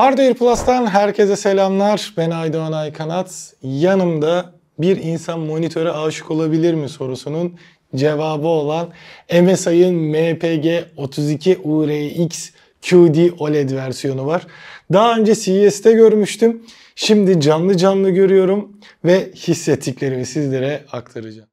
Hardware Plus'tan herkese selamlar. Ben Aydoğan Aykanat. Yanımda bir insan monitöre aşık olabilir mi sorusunun cevabı olan MSI'ın MPG 32 URX QD OLED versiyonu var. Daha önce CES'te görmüştüm. Şimdi canlı canlı görüyorum ve hissettiklerimi sizlere aktaracağım.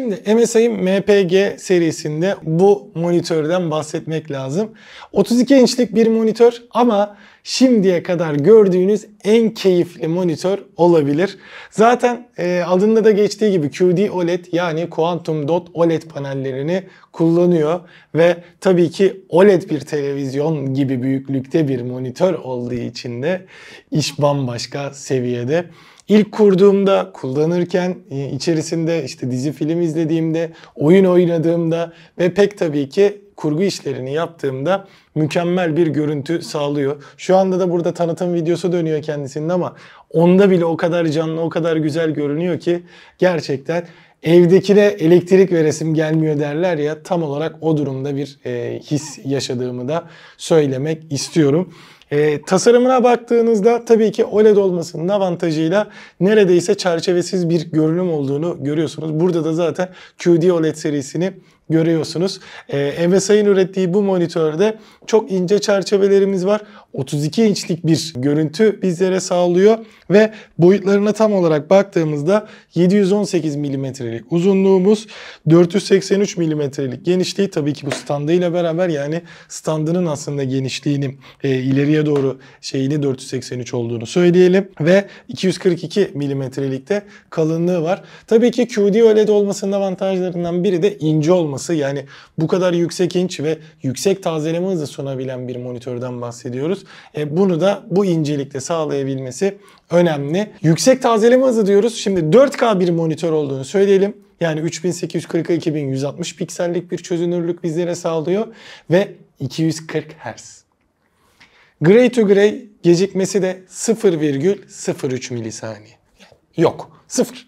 Şimdi MSI MPG serisinde bu monitörden bahsetmek lazım. 32 inçlik bir monitör ama şimdiye kadar gördüğünüz en keyifli monitör olabilir. Zaten e, adında da geçtiği gibi QD OLED yani Quantum Dot OLED panellerini kullanıyor ve tabii ki OLED bir televizyon gibi büyüklükte bir monitör olduğu için de iş bambaşka seviyede. İlk kurduğumda, kullanırken, e, içerisinde işte dizi film izlediğimde, oyun oynadığımda ve pek tabii ki kurgu işlerini yaptığımda mükemmel bir görüntü sağlıyor. Şu anda da burada tanıtım videosu dönüyor kendisinin ama onda bile o kadar canlı, o kadar güzel görünüyor ki gerçekten evdekine elektrik veresim gelmiyor derler ya tam olarak o durumda bir e, his yaşadığımı da söylemek istiyorum. E, tasarımına baktığınızda tabii ki OLED olmasının avantajıyla neredeyse çerçevesiz bir görünüm olduğunu görüyorsunuz. Burada da zaten QD OLED serisini görüyorsunuz. E, ee, MSI'nin ürettiği bu monitörde çok ince çerçevelerimiz var. 32 inçlik bir görüntü bizlere sağlıyor ve boyutlarına tam olarak baktığımızda 718 milimetrelik uzunluğumuz, 483 milimetrelik genişliği tabii ki bu standıyla beraber yani standının aslında genişliğini e, ileriye doğru şeyini 483 olduğunu söyleyelim ve 242 milimetrelik de kalınlığı var. Tabii ki QD OLED olmasının avantajlarından biri de ince olması performansı yani bu kadar yüksek inç ve yüksek tazeleme hızı sunabilen bir monitörden bahsediyoruz. E, bunu da bu incelikte sağlayabilmesi önemli. Yüksek tazeleme hızı diyoruz. Şimdi 4K bir monitör olduğunu söyleyelim. Yani 3840'a 2160 piksellik bir çözünürlük bizlere sağlıyor ve 240 Hz. Gray to gray gecikmesi de 0,03 milisaniye. Yok. Sıfır.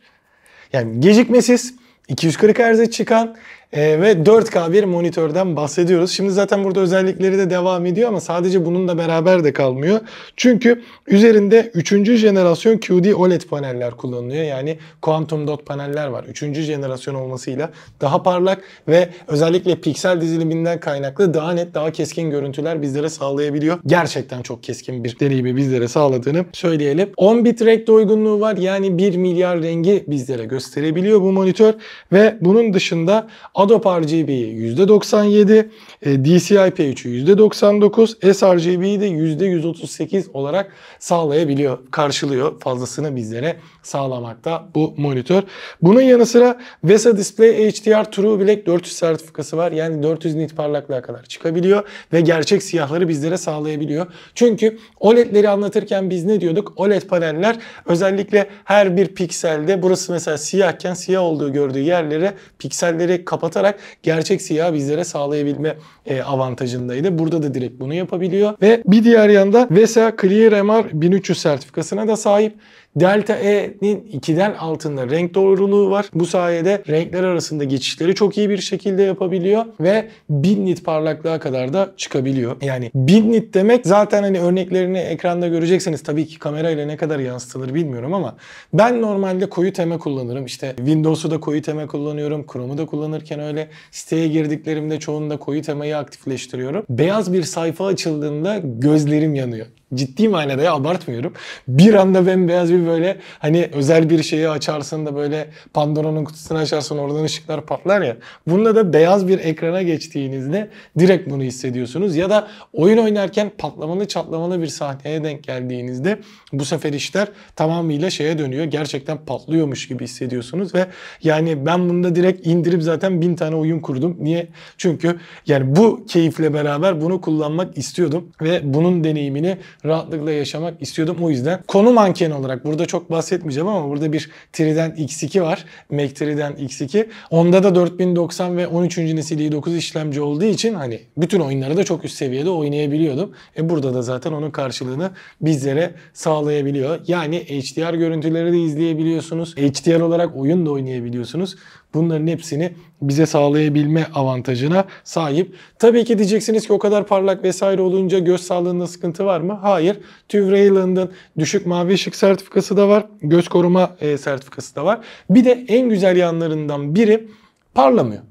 Yani gecikmesiz 240 Hz'e çıkan e, ve 4K bir monitörden bahsediyoruz. Şimdi zaten burada özellikleri de devam ediyor ama sadece bununla beraber de kalmıyor. Çünkü üzerinde 3. jenerasyon QD OLED paneller kullanılıyor. Yani Quantum Dot paneller var. 3. jenerasyon olmasıyla daha parlak ve özellikle piksel diziliminden kaynaklı daha net, daha keskin görüntüler bizlere sağlayabiliyor. Gerçekten çok keskin bir deneyimi bizlere sağladığını söyleyelim. 10 bit renk doygunluğu var. Yani 1 milyar rengi bizlere gösterebiliyor bu monitör ve bunun dışında Adobe RGB'yi %97, DCI-P3'ü %99, sRGB'yi de %138 olarak sağlayabiliyor, karşılıyor fazlasını bizlere sağlamakta bu monitör. Bunun yanı sıra VESA Display HDR True Black 400 sertifikası var. Yani 400 nit parlaklığa kadar çıkabiliyor ve gerçek siyahları bizlere sağlayabiliyor. Çünkü OLED'leri anlatırken biz ne diyorduk? OLED paneller özellikle her bir pikselde burası mesela siyahken siyah olduğu gördüğü yerlere pikselleri kapat anlatarak gerçek siyah bizlere sağlayabilme e, avantajındaydı. Burada da direkt bunu yapabiliyor. Ve bir diğer yanda VESA Clear MR 1300 sertifikasına da sahip. Delta E'nin 2'den altında renk doğruluğu var. Bu sayede renkler arasında geçişleri çok iyi bir şekilde yapabiliyor ve 1000 nit parlaklığa kadar da çıkabiliyor. Yani 1000 nit demek zaten hani örneklerini ekranda göreceksiniz. tabii ki kamerayla ne kadar yansıtılır bilmiyorum ama ben normalde koyu teme kullanırım. İşte Windows'u da koyu teme kullanıyorum. Chrome'u da kullanırken öyle siteye girdiklerimde çoğunda koyu temayı aktifleştiriyorum. Beyaz bir sayfa açıldığında gözlerim yanıyor ciddi manada ya abartmıyorum. Bir anda bembeyaz bir böyle hani özel bir şeyi açarsın da böyle Pandora'nın kutusunu açarsın oradan ışıklar patlar ya. Bununla da beyaz bir ekrana geçtiğinizde direkt bunu hissediyorsunuz. Ya da oyun oynarken patlamalı çatlamalı bir sahneye denk geldiğinizde bu sefer işler tamamıyla şeye dönüyor. Gerçekten patlıyormuş gibi hissediyorsunuz ve yani ben bunda direkt indirip zaten bin tane oyun kurdum. Niye? Çünkü yani bu keyifle beraber bunu kullanmak istiyordum ve bunun deneyimini rahatlıkla yaşamak istiyordum. O yüzden konu mankeni olarak burada çok bahsetmeyeceğim ama burada bir Trident X2 var. Mac Trident X2. Onda da 4090 ve 13. nesil i9 işlemci olduğu için hani bütün oyunları da çok üst seviyede oynayabiliyordum. E burada da zaten onun karşılığını bizlere sağlayabiliyor. Yani HDR görüntüleri de izleyebiliyorsunuz. HDR olarak oyun da oynayabiliyorsunuz bunların hepsini bize sağlayabilme avantajına sahip. Tabii ki diyeceksiniz ki o kadar parlak vesaire olunca göz sağlığında sıkıntı var mı? Hayır. TÜV düşük mavi ışık sertifikası da var. Göz koruma e, sertifikası da var. Bir de en güzel yanlarından biri parlamıyor.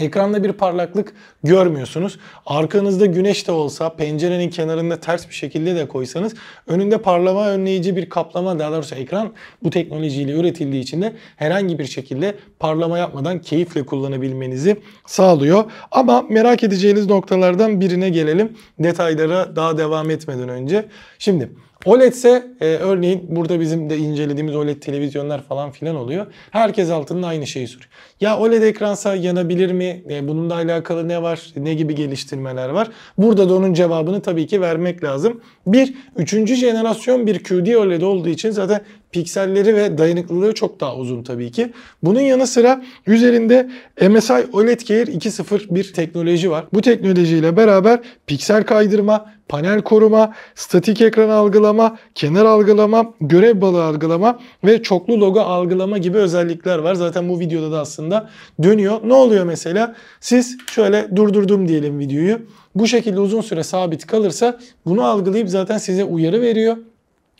Ekranda bir parlaklık görmüyorsunuz. Arkanızda güneş de olsa pencerenin kenarında ters bir şekilde de koysanız önünde parlama önleyici bir kaplama daha doğrusu ekran bu teknolojiyle üretildiği için de herhangi bir şekilde parlama yapmadan keyifle kullanabilmenizi sağlıyor. Ama merak edeceğiniz noktalardan birine gelelim. Detaylara daha devam etmeden önce. Şimdi OLED ise e, örneğin burada bizim de incelediğimiz OLED televizyonlar falan filan oluyor. Herkes altında aynı şeyi soruyor. Ya OLED ekransa yanabilir mi? mi? E, bununla alakalı ne var? E, ne gibi geliştirmeler var? Burada da onun cevabını tabii ki vermek lazım. Bir, üçüncü jenerasyon bir QD OLED olduğu için zaten pikselleri ve dayanıklılığı çok daha uzun tabii ki. Bunun yanı sıra üzerinde MSI OLED Gear 2.01 bir teknoloji var. Bu teknolojiyle beraber piksel kaydırma, panel koruma, statik ekran algılama, kenar algılama, görev balı algılama ve çoklu logo algılama gibi özellikler var. Zaten bu videoda da aslında dönüyor. Ne oluyor mesela? Siz şöyle durdurdum diyelim videoyu. Bu şekilde uzun süre sabit kalırsa bunu algılayıp zaten size uyarı veriyor.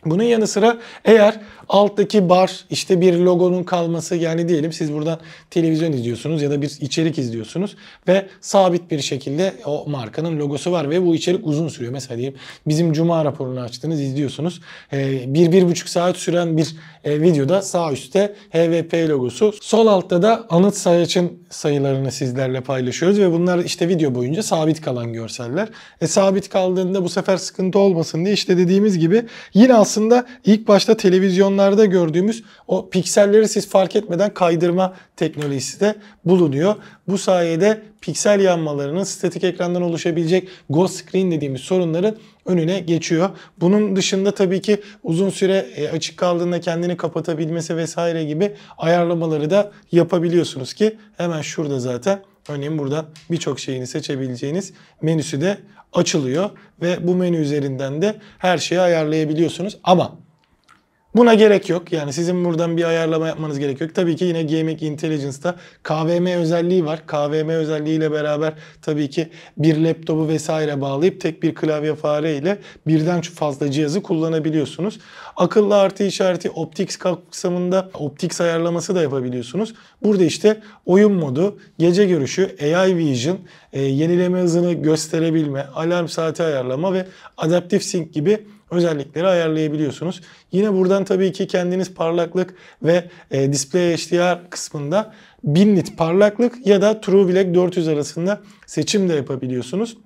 Bunun yanı sıra eğer Alttaki bar işte bir logonun kalması yani diyelim siz buradan televizyon izliyorsunuz ya da bir içerik izliyorsunuz ve sabit bir şekilde o markanın logosu var ve bu içerik uzun sürüyor. Mesela diyelim bizim cuma raporunu açtınız izliyorsunuz. Ee, bir, bir buçuk saat süren bir e, videoda sağ üstte HVP logosu. Sol altta da anıt sayacın sayılarını sizlerle paylaşıyoruz ve bunlar işte video boyunca sabit kalan görseller. E, sabit kaldığında bu sefer sıkıntı olmasın diye işte dediğimiz gibi yine aslında ilk başta televizyon telefonlarda gördüğümüz o pikselleri siz fark etmeden kaydırma teknolojisi de bulunuyor. Bu sayede piksel yanmalarının statik ekrandan oluşabilecek ghost screen dediğimiz sorunların önüne geçiyor. Bunun dışında tabii ki uzun süre e, açık kaldığında kendini kapatabilmesi vesaire gibi ayarlamaları da yapabiliyorsunuz ki hemen şurada zaten Örneğin buradan birçok şeyini seçebileceğiniz menüsü de açılıyor ve bu menü üzerinden de her şeyi ayarlayabiliyorsunuz. Ama Buna gerek yok. Yani sizin buradan bir ayarlama yapmanız gerek yok. Tabii ki yine Gaming Intelligence'da KVM özelliği var. KVM özelliğiyle beraber tabii ki bir laptopu vesaire bağlayıp tek bir klavye fare ile birden çok fazla cihazı kullanabiliyorsunuz. Akıllı artı işareti Optics kapsamında Optics ayarlaması da yapabiliyorsunuz. Burada işte oyun modu, gece görüşü, AI Vision, e, yenileme hızını gösterebilme, alarm saati ayarlama ve adaptif sync gibi özellikleri ayarlayabiliyorsunuz. Yine buradan tabii ki kendiniz parlaklık ve e, display HDR kısmında 1000 nit parlaklık ya da True Black 400 arasında seçim de yapabiliyorsunuz.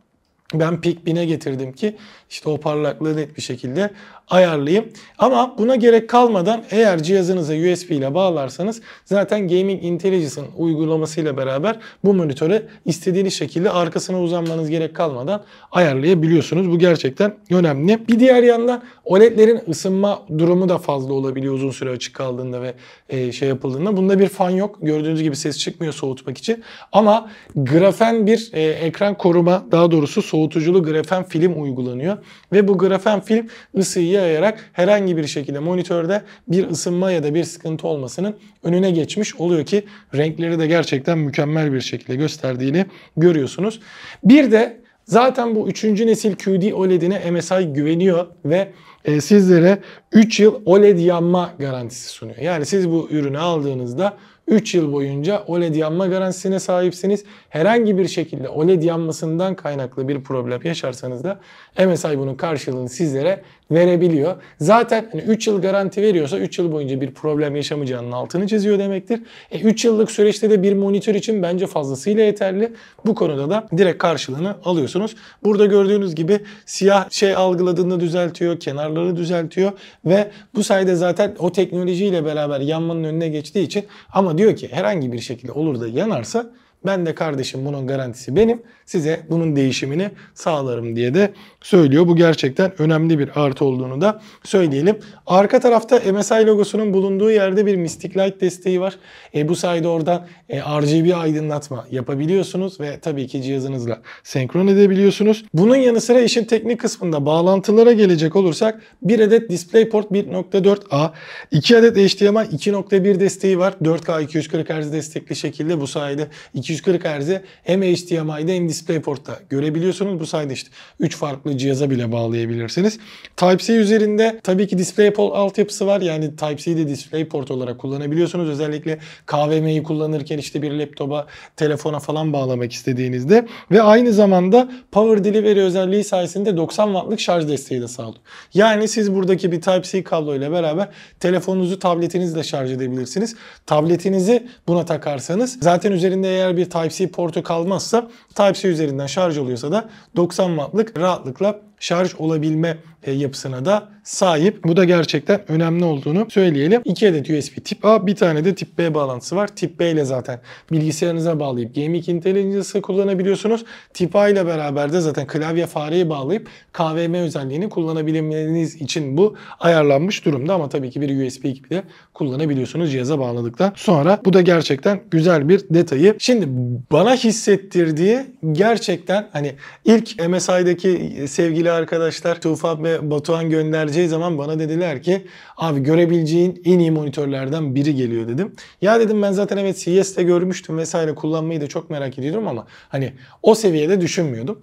Ben Peak 1000'e getirdim ki işte o parlaklığı net bir şekilde ayarlayayım. Ama buna gerek kalmadan eğer cihazınıza USB ile bağlarsanız zaten Gaming Intelligence'ın uygulamasıyla beraber bu monitöre istediğiniz şekilde arkasına uzanmanız gerek kalmadan ayarlayabiliyorsunuz. Bu gerçekten önemli. Bir diğer yandan OLED'lerin ısınma durumu da fazla olabiliyor uzun süre açık kaldığında ve e, şey yapıldığında. Bunda bir fan yok. Gördüğünüz gibi ses çıkmıyor soğutmak için. Ama grafen bir e, ekran koruma daha doğrusu soğutuculu grafen film uygulanıyor. Ve bu grafen film ısıyı yayarak herhangi bir şekilde monitörde bir ısınma ya da bir sıkıntı olmasının önüne geçmiş oluyor ki renkleri de gerçekten mükemmel bir şekilde gösterdiğini görüyorsunuz. Bir de Zaten bu 3. nesil QD OLED'ine MSI güveniyor ve e, sizlere 3 yıl OLED yanma garantisi sunuyor. Yani siz bu ürünü aldığınızda 3 yıl boyunca OLED yanma garantisine sahipsiniz. Herhangi bir şekilde OLED yanmasından kaynaklı bir problem yaşarsanız da MSI bunun karşılığını sizlere verebiliyor. Zaten hani 3 yıl garanti veriyorsa 3 yıl boyunca bir problem yaşamayacağının altını çiziyor demektir. E 3 yıllık süreçte de bir monitör için bence fazlasıyla yeterli. Bu konuda da direkt karşılığını alıyorsunuz. Burada gördüğünüz gibi siyah şey algıladığında düzeltiyor, kenarları düzeltiyor ve bu sayede zaten o teknolojiyle beraber yanmanın önüne geçtiği için ama diyor ki herhangi bir şekilde olur da yanarsa ben de kardeşim bunun garantisi benim size bunun değişimini sağlarım diye de söylüyor. Bu gerçekten önemli bir artı olduğunu da söyleyelim. Arka tarafta MSI logosunun bulunduğu yerde bir Mystic Light desteği var. E, bu sayede oradan e, RGB aydınlatma yapabiliyorsunuz ve tabii ki cihazınızla senkron edebiliyorsunuz. Bunun yanı sıra işin teknik kısmında bağlantılara gelecek olursak bir adet DisplayPort 1.4a, 2 adet HDMI 2.1 desteği var. 4K 240 Hz destekli şekilde bu sayede 240 hz hem HDMI'de hem DisplayPort'ta görebiliyorsunuz. Bu sayede işte 3 farklı cihaza bile bağlayabilirsiniz. Type-C üzerinde tabii ki DisplayPort altyapısı var. Yani Type-C'yi de DisplayPort olarak kullanabiliyorsunuz. Özellikle KVM'yi kullanırken işte bir laptopa, telefona falan bağlamak istediğinizde ve aynı zamanda Power Delivery özelliği sayesinde 90 wattlık şarj desteği de sağlıyor. Yani siz buradaki bir Type-C kablo ile beraber telefonunuzu tabletinizle şarj edebilirsiniz. Tabletinizi buna takarsanız zaten üzerinde eğer bir Type-C portu kalmazsa Type-C üzerinden şarj oluyorsa da 90 wattlık rahatlıkla şarj olabilme e, yapısına da sahip. Bu da gerçekten önemli olduğunu söyleyelim. 2 adet USB tip A, bir tane de tip B bağlantısı var. Tip B ile zaten bilgisayarınıza bağlayıp Gaming Intelligence'ı kullanabiliyorsunuz. Tip A ile beraber de zaten klavye fareyi bağlayıp KVM özelliğini kullanabilmeniz için bu ayarlanmış durumda ama tabii ki bir USB gibi de kullanabiliyorsunuz cihaza bağladıktan sonra. Bu da gerçekten güzel bir detayı. Şimdi bana hissettirdiği gerçekten hani ilk MSI'deki sevgili sevgili arkadaşlar Tufan ve Batuhan göndereceği zaman bana dediler ki abi görebileceğin en iyi monitörlerden biri geliyor dedim. Ya dedim ben zaten evet CES'te görmüştüm vesaire kullanmayı da çok merak ediyordum ama hani o seviyede düşünmüyordum.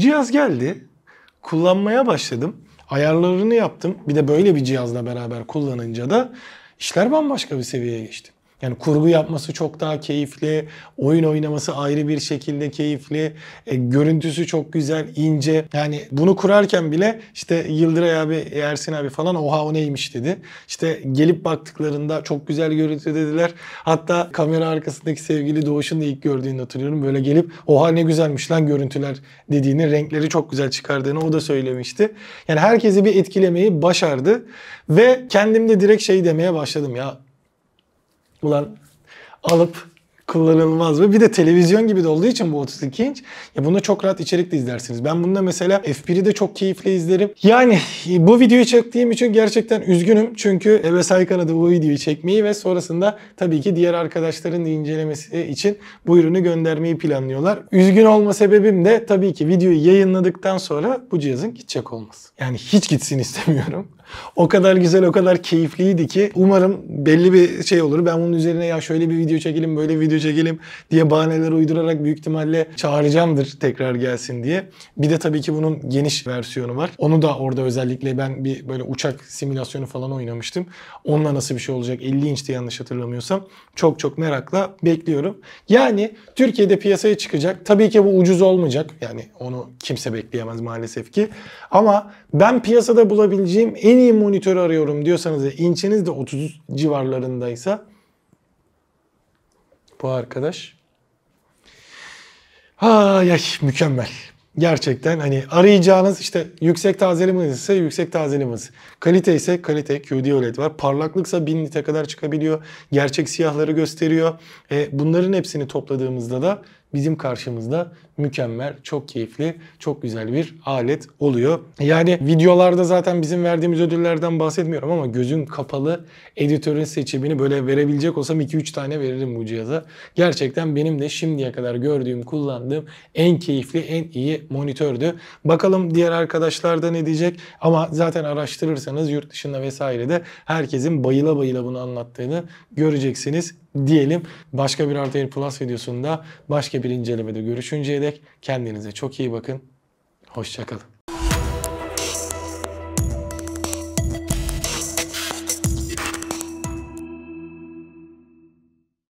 Cihaz geldi. Kullanmaya başladım. Ayarlarını yaptım. Bir de böyle bir cihazla beraber kullanınca da işler bambaşka bir seviyeye geçti. Yani kurgu yapması çok daha keyifli, oyun oynaması ayrı bir şekilde keyifli, e, görüntüsü çok güzel, ince. Yani bunu kurarken bile işte Yıldıray abi, Ersin abi falan oha o neymiş dedi. İşte gelip baktıklarında çok güzel görüntü dediler. Hatta kamera arkasındaki sevgili Doğuş'un da ilk gördüğünü hatırlıyorum. Böyle gelip oha ne güzelmiş lan görüntüler dediğini, renkleri çok güzel çıkardığını o da söylemişti. Yani herkesi bir etkilemeyi başardı ve kendimde direkt şey demeye başladım ya Ulan alıp kullanılmaz mı? Bir de televizyon gibi de olduğu için bu 32 inç. Ya bunu çok rahat içerik de izlersiniz. Ben bunda mesela F1'i de çok keyifle izlerim. Yani bu videoyu çektiğim için gerçekten üzgünüm. Çünkü Eves Aykan'a da bu videoyu çekmeyi ve sonrasında tabii ki diğer arkadaşların da incelemesi için bu ürünü göndermeyi planlıyorlar. Üzgün olma sebebim de tabii ki videoyu yayınladıktan sonra bu cihazın gidecek olması. Yani hiç gitsin istemiyorum. O kadar güzel, o kadar keyifliydi ki umarım belli bir şey olur. Ben bunun üzerine ya şöyle bir video çekelim, böyle bir video çekelim diye bahaneler uydurarak büyük ihtimalle çağıracağımdır tekrar gelsin diye. Bir de tabii ki bunun geniş versiyonu var. Onu da orada özellikle ben bir böyle uçak simülasyonu falan oynamıştım. Onunla nasıl bir şey olacak 50 inçte yanlış hatırlamıyorsam. Çok çok merakla bekliyorum. Yani Türkiye'de piyasaya çıkacak. Tabii ki bu ucuz olmayacak. Yani onu kimse bekleyemez maalesef ki. Ama ben piyasada bulabileceğim en iyi monitörü arıyorum diyorsanız inçiniz de 30 civarlarındaysa bu arkadaş. Ay ay mükemmel. Gerçekten hani arayacağınız işte yüksek tazelimiz ise yüksek tazelimiz Kalite ise kalite QD OLED var. Parlaklıksa 1000 nite kadar çıkabiliyor. Gerçek siyahları gösteriyor. E, bunların hepsini topladığımızda da bizim karşımızda mükemmel, çok keyifli, çok güzel bir alet oluyor. Yani videolarda zaten bizim verdiğimiz ödüllerden bahsetmiyorum ama gözün kapalı editörün seçimini böyle verebilecek olsam 2-3 tane veririm bu cihaza. Gerçekten benim de şimdiye kadar gördüğüm, kullandığım en keyifli, en iyi monitördü. Bakalım diğer arkadaşlar da ne diyecek ama zaten araştırırsanız yurt dışında vesaire de herkesin bayıla bayıla bunu anlattığını göreceksiniz diyelim. Başka bir Artı Air Plus videosunda başka bir incelemede görüşünceye dek kendinize çok iyi bakın. Hoşçakalın.